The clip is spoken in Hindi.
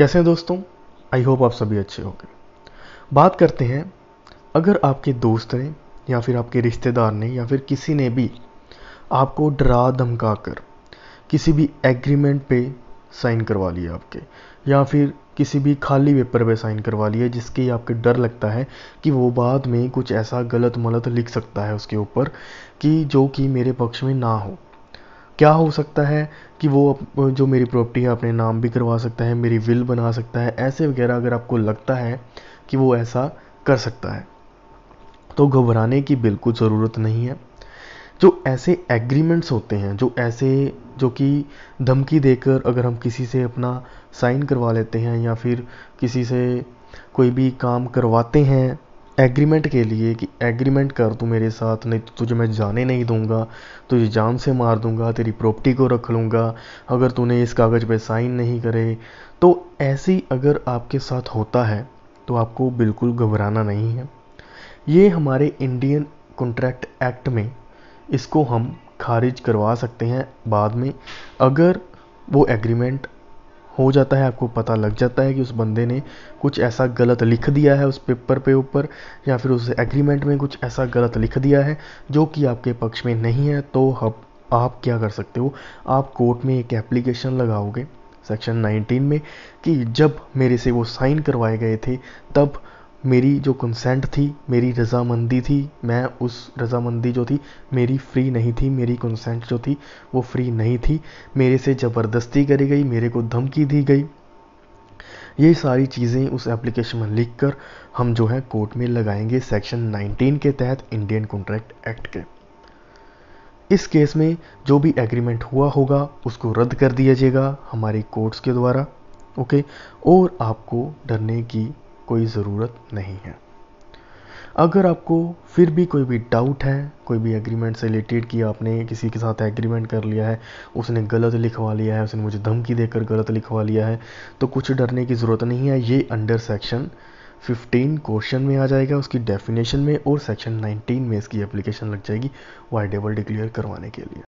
कैसे हैं दोस्तों आई होप आप सभी अच्छे होंगे बात करते हैं अगर आपके दोस्त ने या फिर आपके रिश्तेदार ने या फिर किसी ने भी आपको डरा धमका कर किसी भी एग्रीमेंट पे साइन करवा लिया आपके या फिर किसी भी खाली पेपर पे साइन करवा लिया जिसके आपके डर लगता है कि वो बाद में कुछ ऐसा गलत मलत लिख सकता है उसके ऊपर कि जो कि मेरे पक्ष में ना हो क्या हो सकता है कि वो जो मेरी प्रॉपर्टी है अपने नाम भी करवा सकता है मेरी विल बना सकता है ऐसे वगैरह अगर आपको लगता है कि वो ऐसा कर सकता है तो घबराने की बिल्कुल ज़रूरत नहीं है जो ऐसे एग्रीमेंट्स होते हैं जो ऐसे जो कि धमकी देकर अगर हम किसी से अपना साइन करवा लेते हैं या फिर किसी से कोई भी काम करवाते हैं एग्रीमेंट के लिए कि एग्रीमेंट कर तू मेरे साथ नहीं तो तुझे मैं जाने नहीं दूंगा तुझे जान से मार दूंगा तेरी प्रॉपर्टी को रख लूँगा अगर तूने इस कागज़ पे साइन नहीं करे तो ऐसी अगर आपके साथ होता है तो आपको बिल्कुल घबराना नहीं है ये हमारे इंडियन कॉन्ट्रैक्ट एक्ट में इसको हम खारिज करवा सकते हैं बाद में अगर वो एग्रीमेंट हो जाता है आपको पता लग जाता है कि उस बंदे ने कुछ ऐसा गलत लिख दिया है उस पेपर पे ऊपर या फिर उस एग्रीमेंट में कुछ ऐसा गलत लिख दिया है जो कि आपके पक्ष में नहीं है तो हम आप क्या कर सकते हो आप कोर्ट में एक एप्लीकेशन लगाओगे सेक्शन 19 में कि जब मेरे से वो साइन करवाए गए थे तब मेरी जो कंसेंट थी मेरी रजामंदी थी मैं उस रजामंदी जो थी मेरी फ्री नहीं थी मेरी कंसेंट जो थी वो फ्री नहीं थी मेरे से ज़बरदस्ती करी गई मेरे को धमकी दी गई ये सारी चीज़ें उस एप्लीकेशन में लिख कर हम जो है कोर्ट में लगाएंगे सेक्शन 19 के तहत इंडियन कॉन्ट्रैक्ट एक्ट के इस केस में जो भी एग्रीमेंट हुआ होगा उसको रद्द कर दिया जाएगा हमारी कोर्ट्स के द्वारा ओके और आपको डरने की कोई ज़रूरत नहीं है अगर आपको फिर भी कोई भी डाउट है कोई भी एग्रीमेंट से रिलेटेड कि आपने किसी के साथ एग्रीमेंट कर लिया है उसने गलत लिखवा लिया है उसने मुझे धमकी देकर गलत लिखवा लिया है तो कुछ डरने की ज़रूरत नहीं है ये अंडर सेक्शन 15 क्वेश्चन में आ जाएगा उसकी डेफिनेशन में और सेक्शन 19 में इसकी एप्लीकेशन लग जाएगी वाइडेबल डिक्लेयर करवाने के लिए